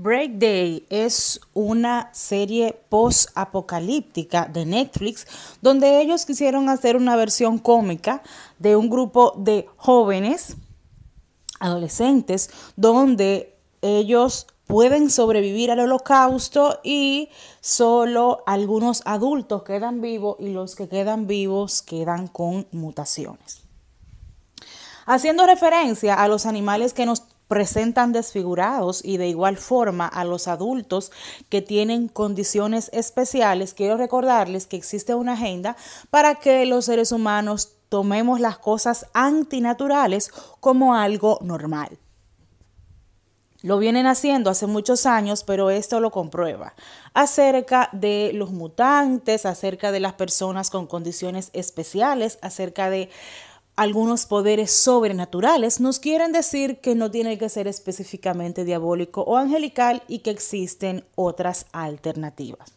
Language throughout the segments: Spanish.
Break Day es una serie post-apocalíptica de Netflix donde ellos quisieron hacer una versión cómica de un grupo de jóvenes, adolescentes, donde ellos pueden sobrevivir al holocausto y solo algunos adultos quedan vivos y los que quedan vivos quedan con mutaciones. Haciendo referencia a los animales que nos presentan desfigurados y de igual forma a los adultos que tienen condiciones especiales. Quiero recordarles que existe una agenda para que los seres humanos tomemos las cosas antinaturales como algo normal. Lo vienen haciendo hace muchos años, pero esto lo comprueba. Acerca de los mutantes, acerca de las personas con condiciones especiales, acerca de algunos poderes sobrenaturales nos quieren decir que no tiene que ser específicamente diabólico o angelical y que existen otras alternativas.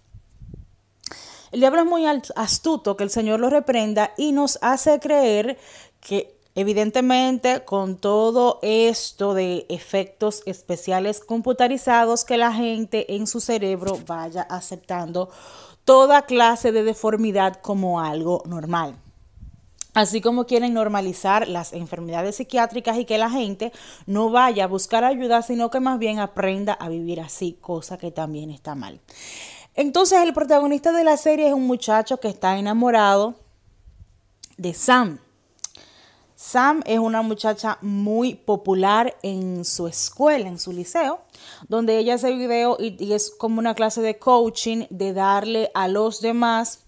El diablo es muy astuto, que el Señor lo reprenda y nos hace creer que evidentemente con todo esto de efectos especiales computarizados que la gente en su cerebro vaya aceptando toda clase de deformidad como algo normal así como quieren normalizar las enfermedades psiquiátricas y que la gente no vaya a buscar ayuda, sino que más bien aprenda a vivir así, cosa que también está mal. Entonces el protagonista de la serie es un muchacho que está enamorado de Sam. Sam es una muchacha muy popular en su escuela, en su liceo, donde ella hace video y, es como una clase de coaching de darle a los demás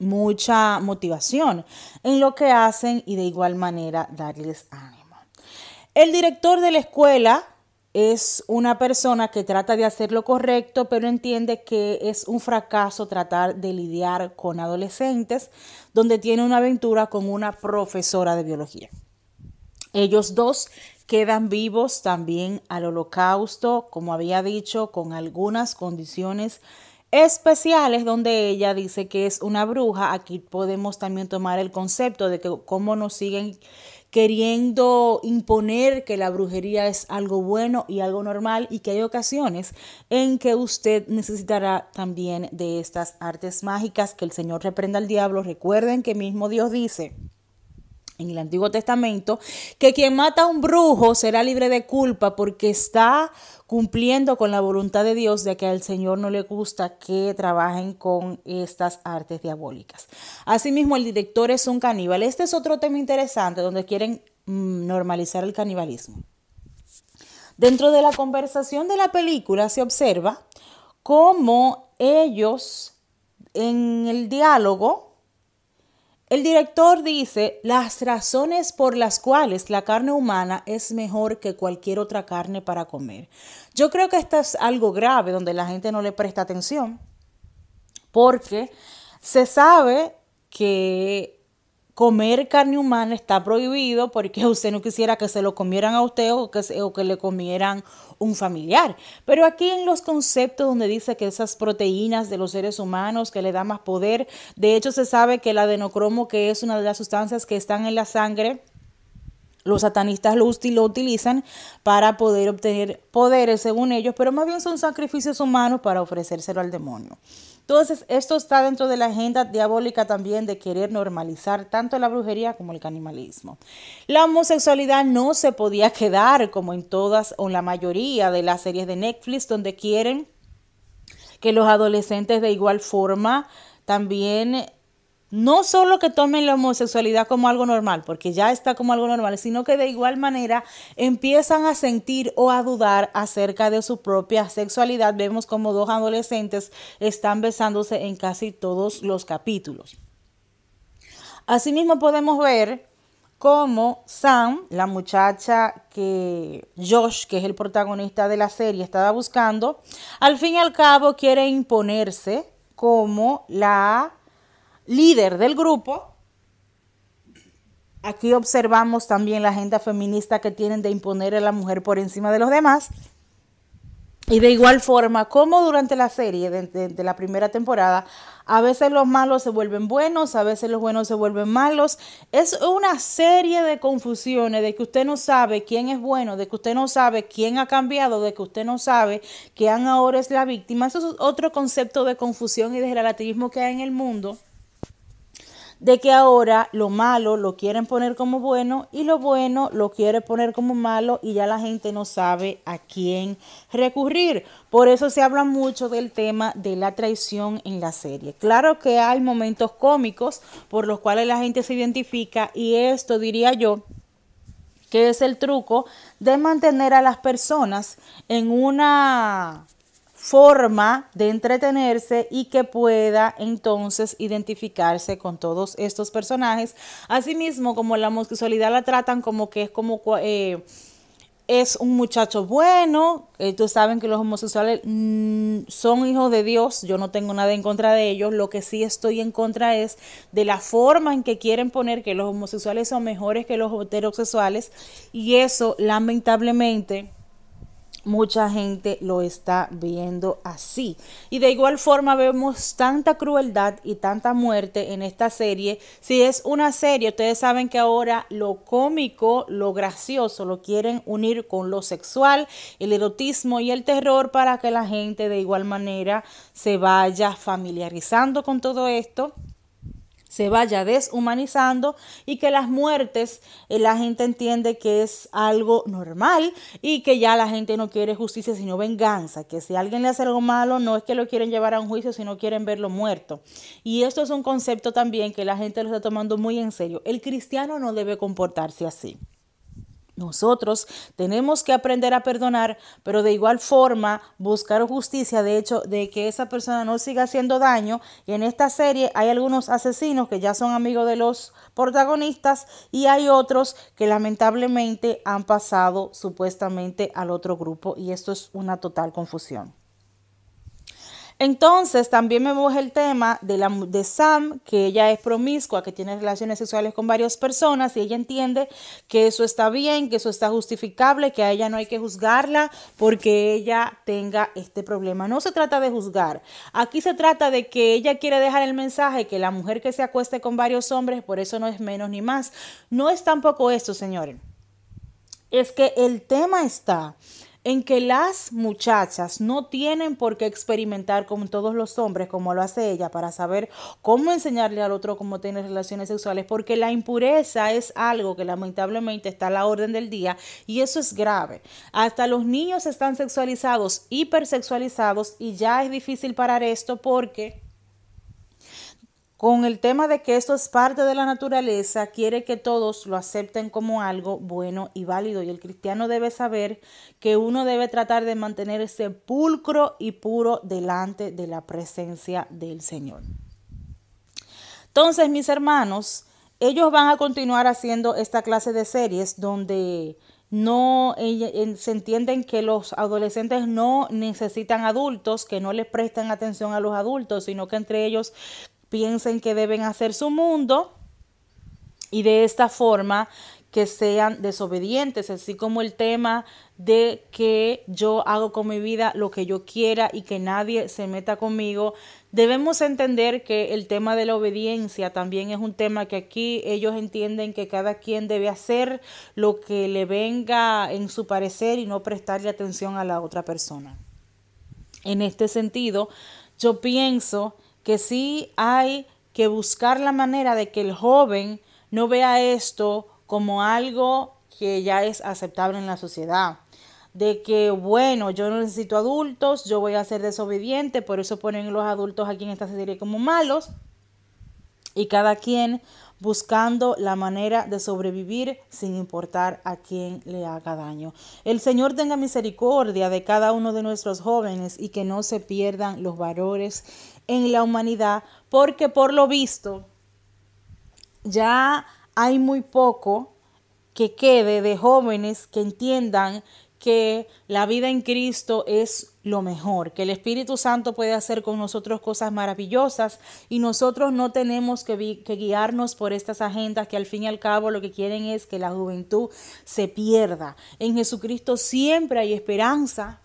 mucha motivación en lo que hacen y de igual manera darles ánimo. El director de la escuela es una persona que trata de hacer lo correcto, pero entiende que es un fracaso tratar de lidiar con adolescentes, donde tiene una aventura con una profesora de biología. Ellos dos quedan vivos también al holocausto, como había dicho, con algunas condiciones especiales donde ella dice que es una bruja. Aquí podemos también tomar el concepto de que cómo nos siguen queriendo imponer que la brujería es algo bueno y algo normal y que hay ocasiones en que usted necesitará también de estas artes mágicas que el Señor reprenda al diablo. Recuerden que mismo Dios dice, en el Antiguo Testamento, que quien mata a un brujo será libre de culpa porque está cumpliendo con la voluntad de Dios de que al Señor no le gusta que trabajen con estas artes diabólicas. Asimismo, el director es un caníbal. Este es otro tema interesante donde quieren mm, normalizar el canibalismo. Dentro de la conversación de la película se observa cómo ellos en el diálogo el director dice las razones por las cuales la carne humana es mejor que cualquier otra carne para comer. Yo creo que esto es algo grave donde la gente no le presta atención porque se sabe que comer carne humana está prohibido porque usted no quisiera que se lo comieran a usted o que, o que le comieran un familiar. Pero aquí en los conceptos donde dice que esas proteínas de los seres humanos que le dan más poder, de hecho se sabe que el adenocromo, que es una de las sustancias que están en la sangre, los satanistas lo utilizan para poder obtener poderes según ellos, pero más bien son sacrificios humanos para ofrecérselo al demonio. Entonces, esto está dentro de la agenda diabólica también de querer normalizar tanto la brujería como el canibalismo. La homosexualidad no se podía quedar como en todas o en la mayoría de las series de Netflix donde quieren que los adolescentes de igual forma también no solo que tomen la homosexualidad como algo normal, porque ya está como algo normal, sino que de igual manera empiezan a sentir o a dudar acerca de su propia sexualidad. Vemos como dos adolescentes están besándose en casi todos los capítulos. Asimismo podemos ver cómo Sam, la muchacha que Josh, que es el protagonista de la serie, estaba buscando, al fin y al cabo quiere imponerse como la líder del grupo. Aquí observamos también la agenda feminista que tienen de imponer a la mujer por encima de los demás. Y de igual forma, como durante la serie de, la primera temporada, a veces los malos se vuelven buenos, a veces los buenos se vuelven malos. Es una serie de confusiones, de que usted no sabe quién es bueno, de que usted no sabe quién ha cambiado, de que usted no sabe quién ahora es la víctima. Eso es otro concepto de confusión y de relativismo que hay en el mundo de que ahora lo malo lo quieren poner como bueno y lo bueno lo quiere poner como malo y ya la gente no sabe a quién recurrir. Por eso se habla mucho del tema de la traición en la serie. Claro que hay momentos cómicos por los cuales la gente se identifica y esto diría yo que es el truco de mantener a las personas en una forma de entretenerse y que pueda entonces identificarse con todos estos personajes. Asimismo, como la homosexualidad la tratan como que es como... Eh, es un muchacho bueno. ellos eh, saben que los homosexuales mm, son hijos de Dios. Yo no tengo nada en contra de ellos. Lo que sí estoy en contra es de la forma en que quieren poner que los homosexuales son mejores que los heterosexuales. Y eso, lamentablemente, Mucha gente lo está viendo así. Y de igual forma vemos tanta crueldad y tanta muerte en esta serie. Si es una serie, ustedes saben que ahora lo cómico, lo gracioso, lo quieren unir con lo sexual, el erotismo y el terror para que la gente de igual manera se vaya familiarizando con todo esto se vaya deshumanizando y que las muertes eh, la gente entiende que es algo normal y que ya la gente no quiere justicia sino venganza, que si alguien le hace algo malo no es que lo quieren llevar a un juicio sino quieren verlo muerto. Y esto es un concepto también que la gente lo está tomando muy en serio. El cristiano no debe comportarse así. Nosotros tenemos que aprender a perdonar, pero de igual forma buscar justicia, de hecho, de que esa persona no siga haciendo daño. Y en esta serie hay algunos asesinos que ya son amigos de los protagonistas y hay otros que lamentablemente han pasado supuestamente al otro grupo y esto es una total confusión. Entonces, también me voy el tema de, la, de Sam, que ella es promiscua, que tiene relaciones sexuales con varias personas y ella entiende que eso está bien, que eso está justificable, que a ella no hay que juzgarla porque ella tenga este problema. No se trata de juzgar. Aquí se trata de que ella quiere dejar el mensaje que la mujer que se acueste con varios hombres, por eso no es menos ni más. No es tampoco esto, señores. Es que el tema está en que las muchachas no tienen por qué experimentar con todos los hombres como lo hace ella para saber cómo enseñarle al otro cómo tener relaciones sexuales, porque la impureza es algo que lamentablemente está a la orden del día y eso es grave. Hasta los niños están sexualizados, hipersexualizados y ya es difícil parar esto porque con el tema de que esto es parte de la naturaleza, quiere que todos lo acepten como algo bueno y válido. Y el cristiano debe saber que uno debe tratar de mantenerse pulcro y puro delante de la presencia del Señor. Entonces, mis hermanos, ellos van a continuar haciendo esta clase de series donde no eh, se entienden que los adolescentes no necesitan adultos, que no les prestan atención a los adultos, sino que entre ellos piensen que deben hacer su mundo y de esta forma que sean desobedientes, así como el tema de que yo hago con mi vida lo que yo quiera y que nadie se meta conmigo. Debemos entender que el tema de la obediencia también es un tema que aquí ellos entienden que cada quien debe hacer lo que le venga en su parecer y no prestarle atención a la otra persona. En este sentido, yo pienso que sí hay que buscar la manera de que el joven no vea esto como algo que ya es aceptable en la sociedad. De que, bueno, yo no necesito adultos, yo voy a ser desobediente, por eso ponen los adultos aquí en esta serie como malos y cada quien buscando la manera de sobrevivir sin importar a quién le haga daño. El Señor tenga misericordia de cada uno de nuestros jóvenes y que no se pierdan los valores en la humanidad, porque por lo visto ya hay muy poco que quede de jóvenes que entiendan que la vida en Cristo es lo mejor, que el Espíritu Santo puede hacer con nosotros cosas maravillosas y nosotros no tenemos que, guiarnos por estas agendas que al fin y al cabo lo que quieren es que la juventud se pierda. En Jesucristo siempre hay esperanza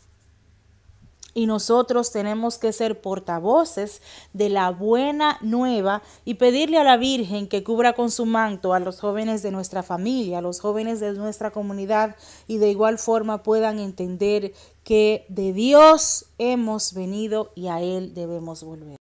y nosotros tenemos que ser portavoces de la buena nueva y pedirle a la Virgen que cubra con su manto a los jóvenes de nuestra familia, a los jóvenes de nuestra comunidad y de igual forma puedan entender que de Dios hemos venido y a Él debemos volver.